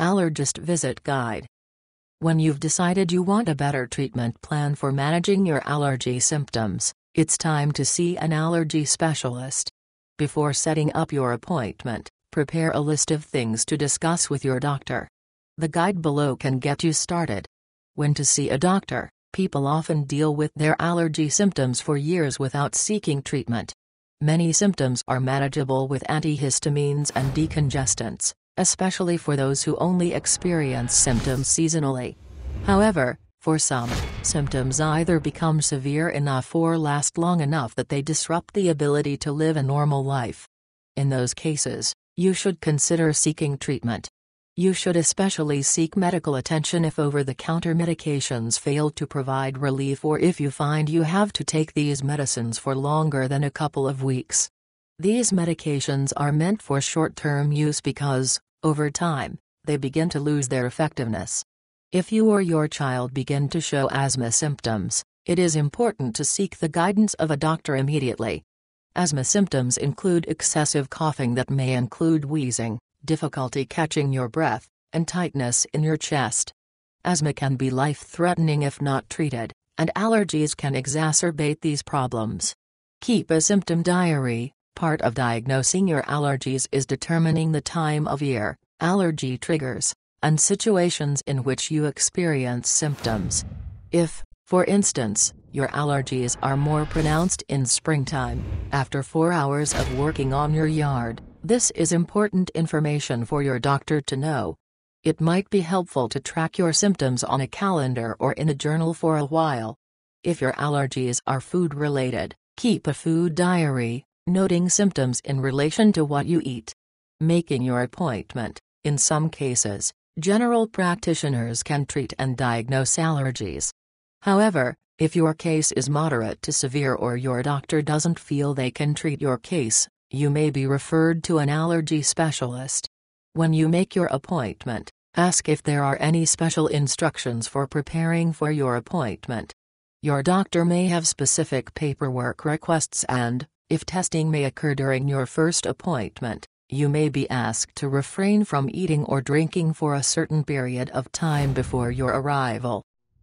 Allergist Visit Guide When you've decided you want a better treatment plan for managing your allergy symptoms, it's time to see an allergy specialist. Before setting up your appointment, prepare a list of things to discuss with your doctor. The guide below can get you started. When to see a doctor, people often deal with their allergy symptoms for years without seeking treatment. Many symptoms are manageable with antihistamines and decongestants, especially for those who only experience symptoms seasonally. However, for some, symptoms either become severe enough or last long enough that they disrupt the ability to live a normal life. In those cases, you should consider seeking treatment. You should especially seek medical attention if over the counter medications fail to provide relief or if you find you have to take these medicines for longer than a couple of weeks. These medications are meant for short-term use because, over time, they begin to lose their effectiveness. If you or your child begin to show asthma symptoms, it is important to seek the guidance of a doctor immediately. Asthma symptoms include excessive coughing that may include wheezing, difficulty catching your breath, and tightness in your chest. Asthma can be life-threatening if not treated, and allergies can exacerbate these problems. Keep a symptom diary Part of diagnosing your allergies is determining the time of year, allergy triggers, and situations in which you experience symptoms. If, for instance, your allergies are more pronounced in springtime, after four hours of working on your yard, this is important information for your doctor to know. It might be helpful to track your symptoms on a calendar or in a journal for a while. If your allergies are food related, keep a food diary noting symptoms in relation to what you eat. Making your appointment. In some cases, general practitioners can treat and diagnose allergies. However, if your case is moderate to severe or your doctor doesn't feel they can treat your case, you may be referred to an allergy specialist. When you make your appointment, ask if there are any special instructions for preparing for your appointment. Your doctor may have specific paperwork requests and, if testing may occur during your first appointment, you may be asked to refrain from eating or drinking for a certain period of time before your arrival.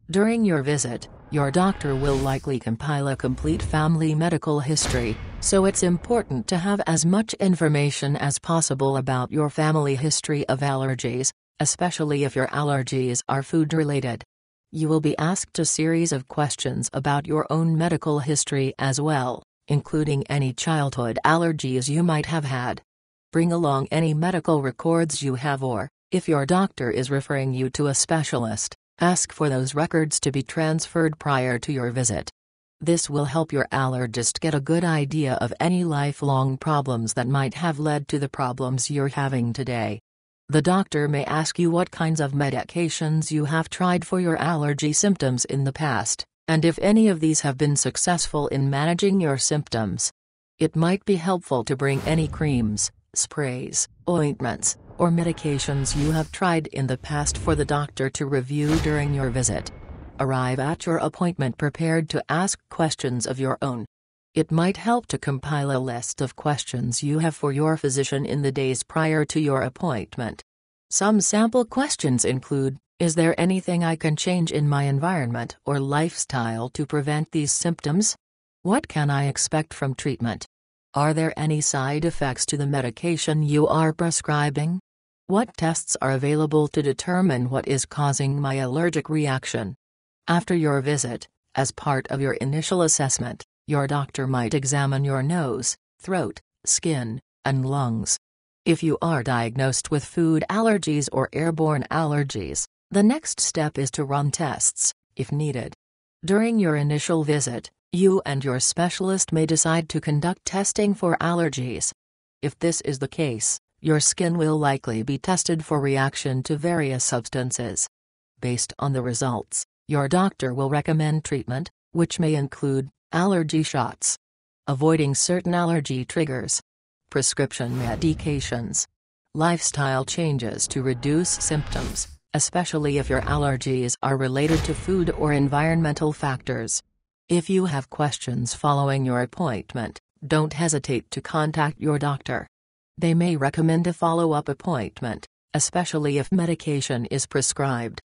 During your visit, your doctor will likely compile a complete family medical history, so it's important to have as much information as possible about your family history of allergies, especially if your allergies are food related. You will be asked a series of questions about your own medical history as well including any childhood allergies you might have had. Bring along any medical records you have or, if your doctor is referring you to a specialist, ask for those records to be transferred prior to your visit. This will help your allergist get a good idea of any lifelong problems that might have led to the problems you're having today. The doctor may ask you what kinds of medications you have tried for your allergy symptoms in the past. And if any of these have been successful in managing your symptoms, it might be helpful to bring any creams, sprays, ointments, or medications you have tried in the past for the doctor to review during your visit. Arrive at your appointment prepared to ask questions of your own. It might help to compile a list of questions you have for your physician in the days prior to your appointment. Some sample questions include is there anything I can change in my environment or lifestyle to prevent these symptoms? What can I expect from treatment? Are there any side effects to the medication you are prescribing? What tests are available to determine what is causing my allergic reaction? After your visit, as part of your initial assessment, your doctor might examine your nose, throat, skin, and lungs. If you are diagnosed with food allergies or airborne allergies, the next step is to run tests, if needed. During your initial visit, you and your specialist may decide to conduct testing for allergies. If this is the case, your skin will likely be tested for reaction to various substances. Based on the results, your doctor will recommend treatment, which may include allergy shots, avoiding certain allergy triggers, prescription medications, lifestyle changes to reduce symptoms especially if your allergies are related to food or environmental factors. If you have questions following your appointment, don't hesitate to contact your doctor. They may recommend a follow up appointment, especially if medication is prescribed.